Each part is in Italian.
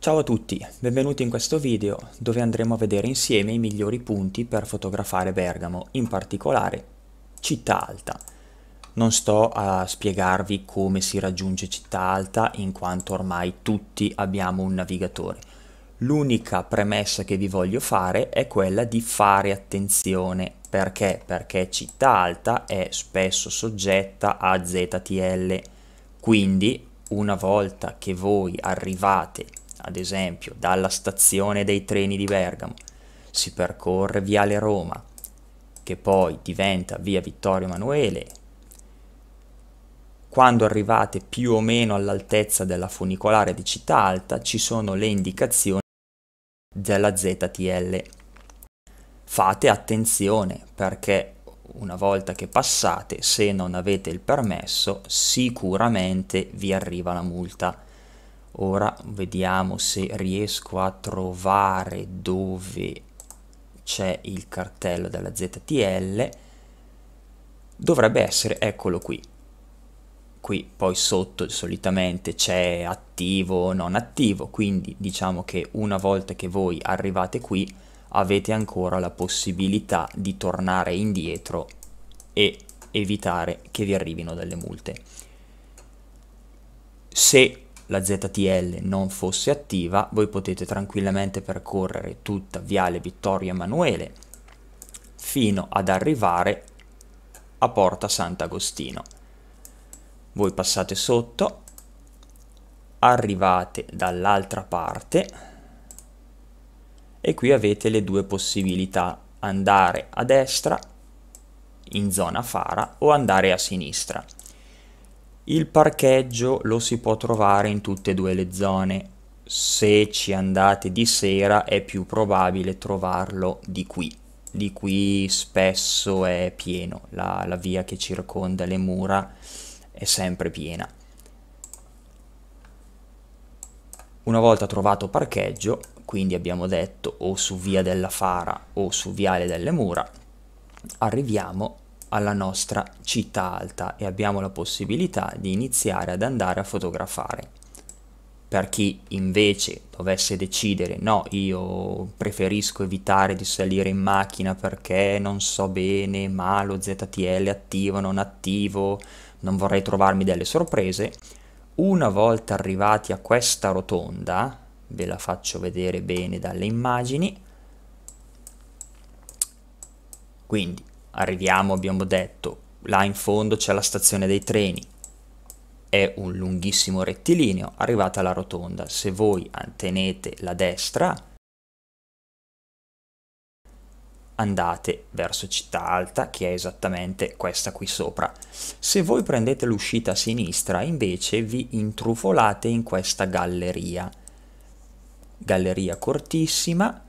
Ciao a tutti, benvenuti in questo video dove andremo a vedere insieme i migliori punti per fotografare Bergamo, in particolare Città Alta. Non sto a spiegarvi come si raggiunge Città Alta in quanto ormai tutti abbiamo un navigatore. L'unica premessa che vi voglio fare è quella di fare attenzione. Perché? Perché Città Alta è spesso soggetta a ZTL. Quindi una volta che voi arrivate ad esempio dalla stazione dei treni di Bergamo si percorre Viale Roma, che poi diventa Via Vittorio Emanuele. Quando arrivate più o meno all'altezza della funicolare di Città Alta ci sono le indicazioni della ZTL. Fate attenzione perché una volta che passate, se non avete il permesso, sicuramente vi arriva la multa ora vediamo se riesco a trovare dove c'è il cartello della ZTL dovrebbe essere eccolo qui qui poi sotto solitamente c'è attivo o non attivo quindi diciamo che una volta che voi arrivate qui avete ancora la possibilità di tornare indietro e evitare che vi arrivino delle multe se la ZTL non fosse attiva, voi potete tranquillamente percorrere tutta Viale Vittorio Emanuele fino ad arrivare a Porta Sant'Agostino. Voi passate sotto, arrivate dall'altra parte e qui avete le due possibilità, andare a destra in zona Fara o andare a sinistra. Il parcheggio lo si può trovare in tutte e due le zone. Se ci andate di sera è più probabile trovarlo di qui. Di qui spesso è pieno, la, la via che circonda le mura è sempre piena. Una volta trovato parcheggio, quindi abbiamo detto o su via della Fara o su viale delle mura, arriviamo alla nostra città alta e abbiamo la possibilità di iniziare ad andare a fotografare. Per chi invece dovesse decidere no, io preferisco evitare di salire in macchina perché non so bene ma lo ZTL attivo, non attivo, non vorrei trovarmi delle sorprese, una volta arrivati a questa rotonda, ve la faccio vedere bene dalle immagini, quindi arriviamo, abbiamo detto, là in fondo c'è la stazione dei treni, è un lunghissimo rettilineo, arrivata alla rotonda, se voi tenete la destra andate verso città alta che è esattamente questa qui sopra. Se voi prendete l'uscita a sinistra invece vi intrufolate in questa galleria, galleria cortissima,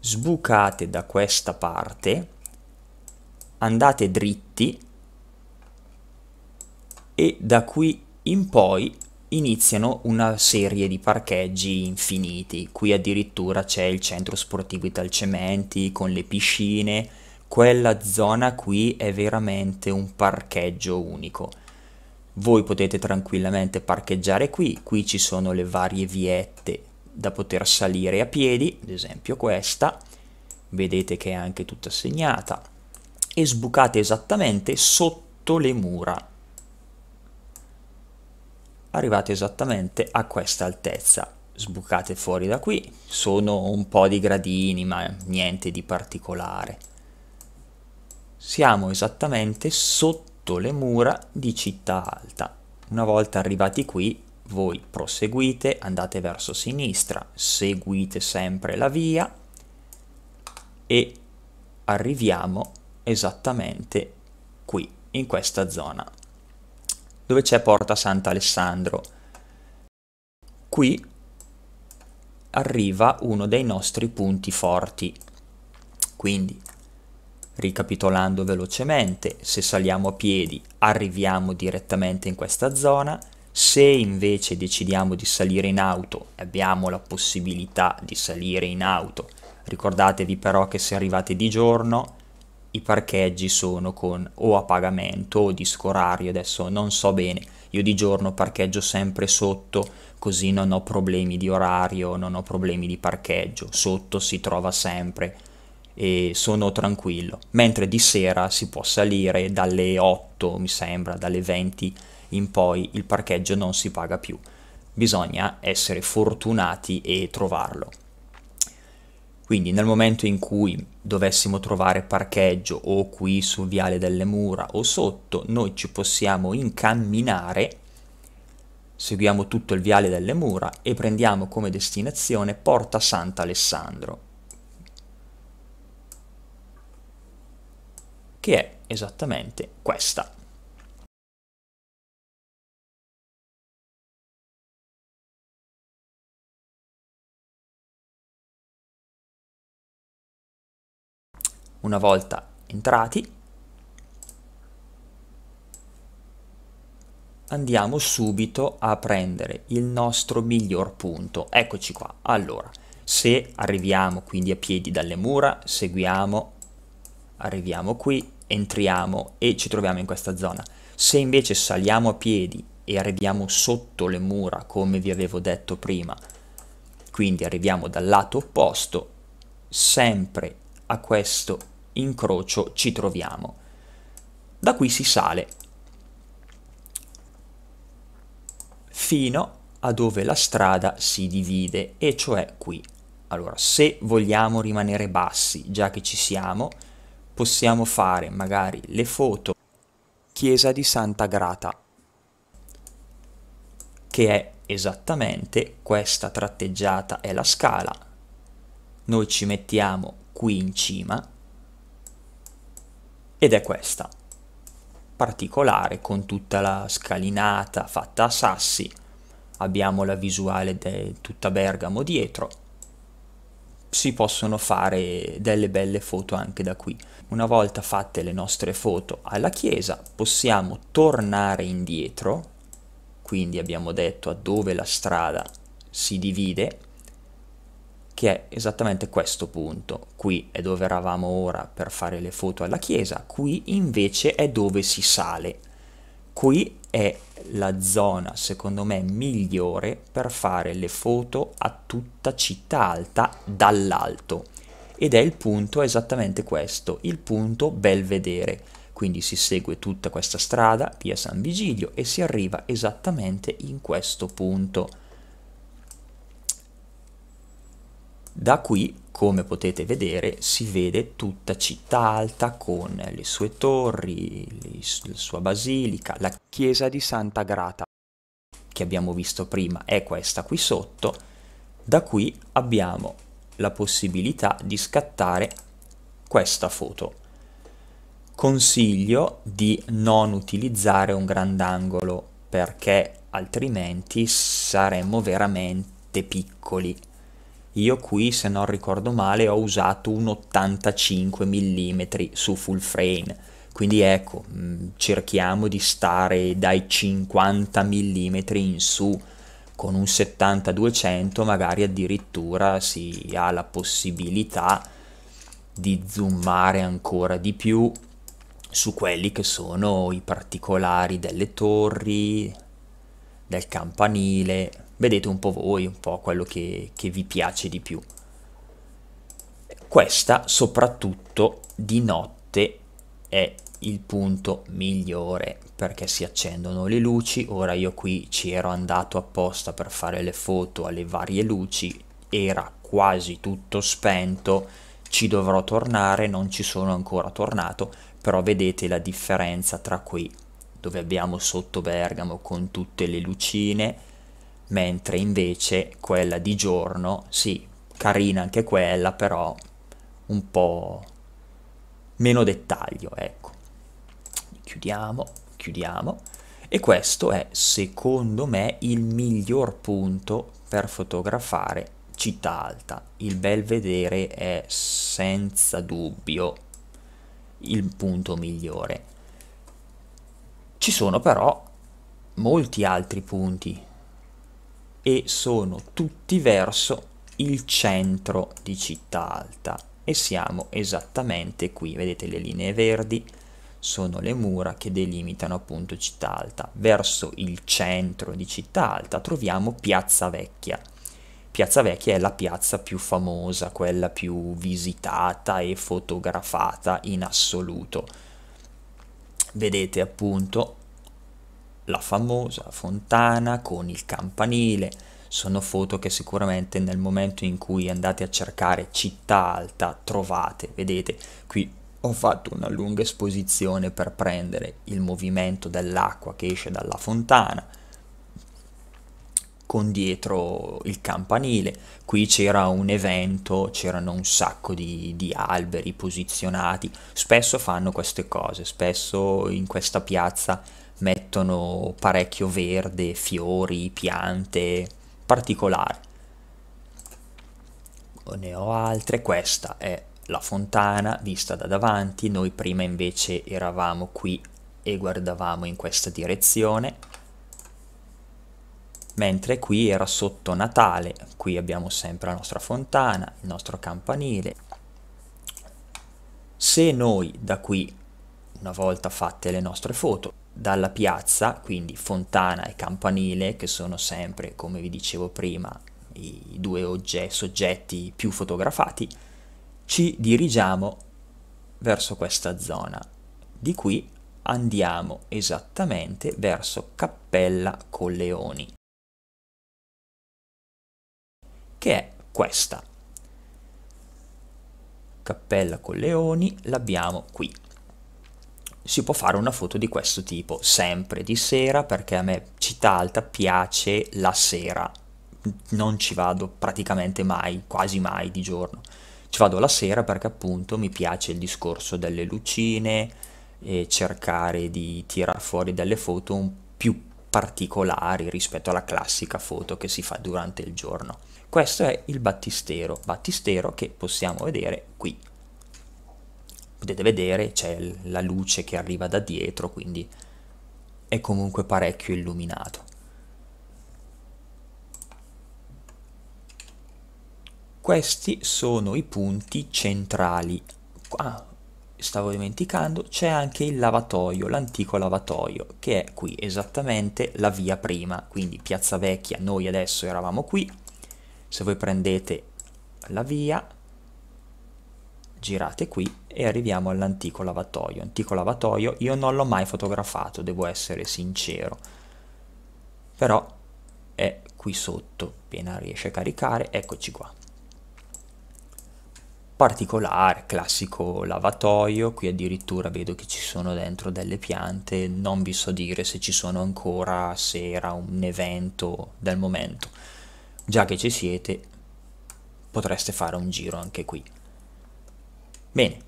sbucate da questa parte andate dritti e da qui in poi iniziano una serie di parcheggi infiniti. Qui addirittura c'è il centro sportivo Italcementi con le piscine. Quella zona qui è veramente un parcheggio unico. Voi potete tranquillamente parcheggiare qui, qui ci sono le varie viette da poter salire a piedi, ad esempio questa, vedete che è anche tutta segnata e sbucate esattamente sotto le mura. Arrivate esattamente a questa altezza. Sbucate fuori da qui, sono un po' di gradini ma niente di particolare. Siamo esattamente sotto le mura di Città Alta. Una volta arrivati qui voi proseguite, andate verso sinistra, seguite sempre la via e arriviamo esattamente qui, in questa zona, dove c'è Porta Sant'Alessandro. Qui arriva uno dei nostri punti forti. Quindi, ricapitolando velocemente, se saliamo a piedi arriviamo direttamente in questa zona, se invece decidiamo di salire in auto abbiamo la possibilità di salire in auto. Ricordatevi però che se arrivate di giorno i parcheggi sono con o a pagamento o disco orario, adesso non so bene, io di giorno parcheggio sempre sotto così non ho problemi di orario, non ho problemi di parcheggio, sotto si trova sempre e sono tranquillo, mentre di sera si può salire dalle 8 mi sembra, dalle 20 in poi il parcheggio non si paga più, bisogna essere fortunati e trovarlo. Quindi nel momento in cui dovessimo trovare parcheggio o qui su Viale delle Mura o sotto, noi ci possiamo incamminare, seguiamo tutto il Viale delle Mura e prendiamo come destinazione Porta Sant'Alessandro, che è esattamente questa. una volta entrati andiamo subito a prendere il nostro miglior punto eccoci qua allora se arriviamo quindi a piedi dalle mura seguiamo arriviamo qui entriamo e ci troviamo in questa zona se invece saliamo a piedi e arriviamo sotto le mura come vi avevo detto prima quindi arriviamo dal lato opposto sempre a questo incrocio ci troviamo. Da qui si sale fino a dove la strada si divide, e cioè qui. Allora, se vogliamo rimanere bassi, già che ci siamo, possiamo fare magari le foto Chiesa di Santa Grata, che è esattamente questa tratteggiata è la scala. Noi ci mettiamo qui in cima ed è questa, particolare con tutta la scalinata fatta a sassi, abbiamo la visuale di tutta Bergamo dietro, si possono fare delle belle foto anche da qui. Una volta fatte le nostre foto alla chiesa possiamo tornare indietro, quindi abbiamo detto a dove la strada si divide che è esattamente questo punto. Qui è dove eravamo ora per fare le foto alla chiesa, qui invece è dove si sale. Qui è la zona, secondo me, migliore per fare le foto a tutta città alta dall'alto. Ed è il punto esattamente questo, il punto Belvedere. Quindi si segue tutta questa strada, via San Vigilio, e si arriva esattamente in questo punto Da qui, come potete vedere, si vede tutta città alta con le sue torri, la sua basilica, la chiesa di Santa Grata che abbiamo visto prima è questa qui sotto. Da qui abbiamo la possibilità di scattare questa foto. Consiglio di non utilizzare un grandangolo perché altrimenti saremmo veramente piccoli io qui, se non ricordo male, ho usato un 85 mm su full frame. Quindi ecco, mm, cerchiamo di stare dai 50 mm in su. Con un 70-200 magari addirittura si ha la possibilità di zoomare ancora di più su quelli che sono i particolari delle torri, del campanile, vedete un po' voi, un po' quello che, che vi piace di più. Questa soprattutto di notte è il punto migliore perché si accendono le luci, ora io qui ci ero andato apposta per fare le foto alle varie luci, era quasi tutto spento, ci dovrò tornare, non ci sono ancora tornato, però vedete la differenza tra qui dove abbiamo sotto Bergamo con tutte le lucine, mentre invece quella di giorno, sì, carina anche quella, però un po' meno dettaglio, ecco. Chiudiamo, chiudiamo. E questo è, secondo me, il miglior punto per fotografare città alta. Il belvedere è senza dubbio il punto migliore. Ci sono però molti altri punti e sono tutti verso il centro di città alta e siamo esattamente qui vedete le linee verdi sono le mura che delimitano appunto città alta verso il centro di città alta troviamo piazza vecchia piazza vecchia è la piazza più famosa quella più visitata e fotografata in assoluto vedete appunto la famosa fontana con il campanile. Sono foto che sicuramente nel momento in cui andate a cercare città alta trovate. Vedete, qui ho fatto una lunga esposizione per prendere il movimento dell'acqua che esce dalla fontana con dietro il campanile. Qui c'era un evento, c'erano un sacco di, di, alberi posizionati. Spesso fanno queste cose, spesso in questa piazza mettono parecchio verde, fiori, piante, particolari. Ne ho altre, questa è la fontana vista da davanti, noi prima invece eravamo qui e guardavamo in questa direzione, mentre qui era sotto Natale, qui abbiamo sempre la nostra fontana, il nostro campanile. Se noi da qui, una volta fatte le nostre foto, dalla piazza, quindi fontana e campanile, che sono sempre, come vi dicevo prima, i due oggetti, soggetti più fotografati, ci dirigiamo verso questa zona. Di qui andiamo esattamente verso Cappella Colleoni, che è questa. Cappella Colleoni l'abbiamo qui si può fare una foto di questo tipo, sempre di sera, perché a me città alta piace la sera, non ci vado praticamente mai, quasi mai di giorno. Ci vado la sera perché appunto mi piace il discorso delle lucine e cercare di tirar fuori delle foto un più particolari rispetto alla classica foto che si fa durante il giorno. Questo è il battistero, battistero che possiamo vedere qui potete vedere c'è la luce che arriva da dietro, quindi è comunque parecchio illuminato. Questi sono i punti centrali. Ah, stavo dimenticando, c'è anche il lavatoio, l'antico lavatoio, che è qui esattamente la via prima, quindi Piazza Vecchia, noi adesso eravamo qui, se voi prendete la via girate qui e arriviamo all'antico lavatoio. Antico lavatoio io non l'ho mai fotografato, devo essere sincero, però è qui sotto, appena riesce a caricare, eccoci qua. Particolare, classico lavatoio, qui addirittura vedo che ci sono dentro delle piante, non vi so dire se ci sono ancora, se era un evento del momento. Già che ci siete, potreste fare un giro anche qui. Bene,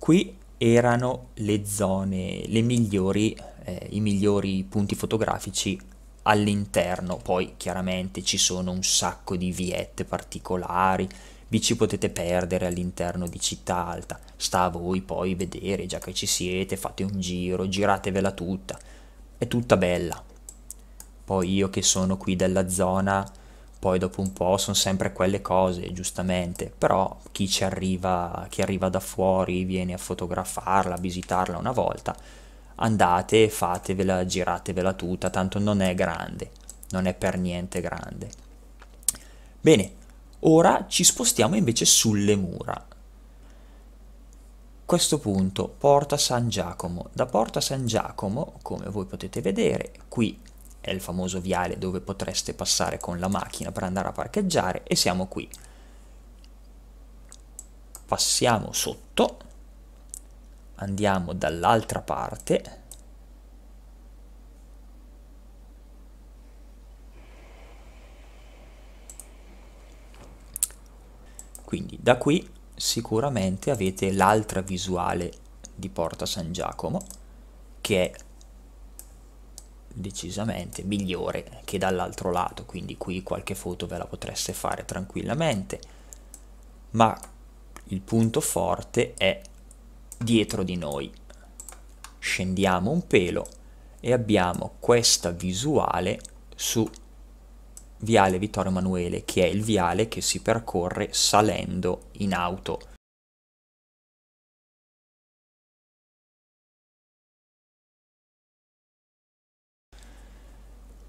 qui erano le zone, le migliori, eh, i migliori punti fotografici all'interno, poi chiaramente ci sono un sacco di viette particolari, vi ci potete perdere all'interno di città alta, sta a voi poi vedere, già che ci siete, fate un giro, giratevela tutta, è tutta bella. Poi io che sono qui della zona poi dopo un po' sono sempre quelle cose, giustamente, però chi ci arriva, chi arriva da fuori, viene a fotografarla, a visitarla una volta, andate, fatevela, giratevela tutta, tanto non è grande, non è per niente grande. Bene, ora ci spostiamo invece sulle mura. Questo punto, Porta San Giacomo. Da Porta San Giacomo, come voi potete vedere, qui è il famoso viale dove potreste passare con la macchina per andare a parcheggiare e siamo qui. Passiamo sotto, andiamo dall'altra parte, quindi da qui sicuramente avete l'altra visuale di Porta San Giacomo che è decisamente migliore che dall'altro lato quindi qui qualche foto ve la potreste fare tranquillamente ma il punto forte è dietro di noi scendiamo un pelo e abbiamo questa visuale su viale Vittorio Emanuele che è il viale che si percorre salendo in auto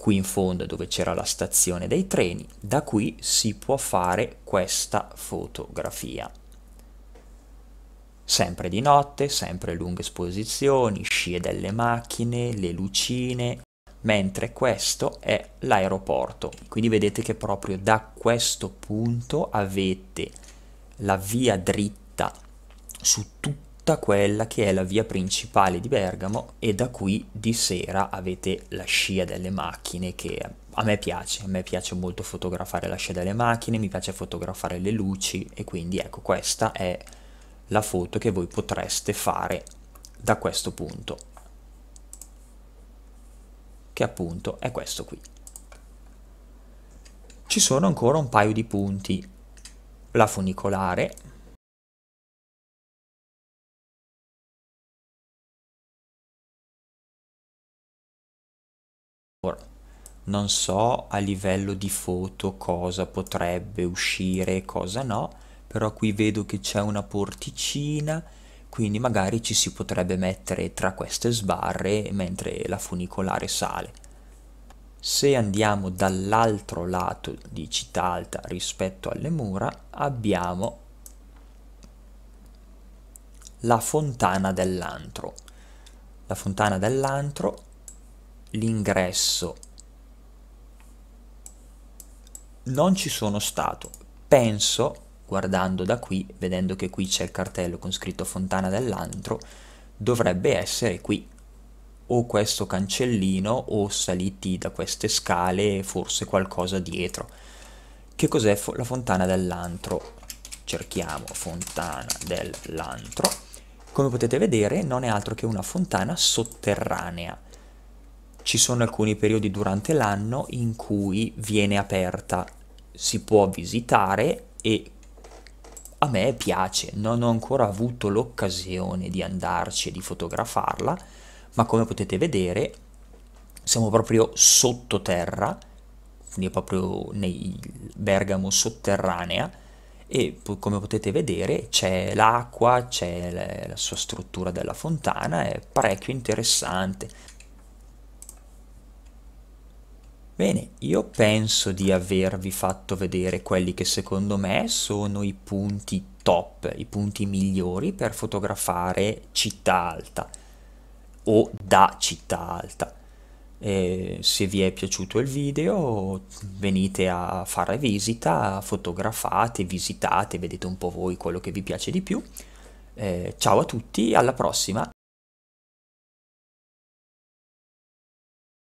qui in fondo dove c'era la stazione dei treni, da qui si può fare questa fotografia. Sempre di notte, sempre lunghe esposizioni, scie delle macchine, le lucine, mentre questo è l'aeroporto. Quindi vedete che proprio da questo punto avete la via dritta su tutto tutta quella che è la via principale di Bergamo e da qui di sera avete la scia delle macchine che a me piace, a me piace molto fotografare la scia delle macchine, mi piace fotografare le luci e quindi ecco questa è la foto che voi potreste fare da questo punto che appunto è questo qui ci sono ancora un paio di punti la funicolare non so a livello di foto cosa potrebbe uscire e cosa no, però qui vedo che c'è una porticina, quindi magari ci si potrebbe mettere tra queste sbarre mentre la funicolare sale. Se andiamo dall'altro lato di Città Alta rispetto alle mura, abbiamo la fontana dell'antro. La fontana dell'antro, l'ingresso non ci sono stato. Penso, guardando da qui, vedendo che qui c'è il cartello con scritto Fontana dell'Antro, dovrebbe essere qui o questo cancellino o saliti da queste scale forse qualcosa dietro. Che cos'è fo- la fontana dell'antro? Cerchiamo fontana dell'antro. Come potete vedere non è altro che una fontana sotterranea ci sono alcuni periodi durante l'anno in cui viene aperta, si può visitare e a me piace, non ho ancora avuto l'occasione di andarci e di fotografarla, ma come potete vedere siamo proprio sottoterra, quindi proprio nel Bergamo sotterranea e come potete vedere c'è l'acqua, c'è la sua struttura della fontana, è parecchio interessante. Bene, io penso di avervi fatto vedere quelli che secondo me sono i punti top, i punti migliori per fotografare città alta o da città alta. E se vi è piaciuto il video venite a fare visita, fotografate, visitate, vedete un po' voi quello che vi piace di più. Eh, ciao a tutti, alla prossima!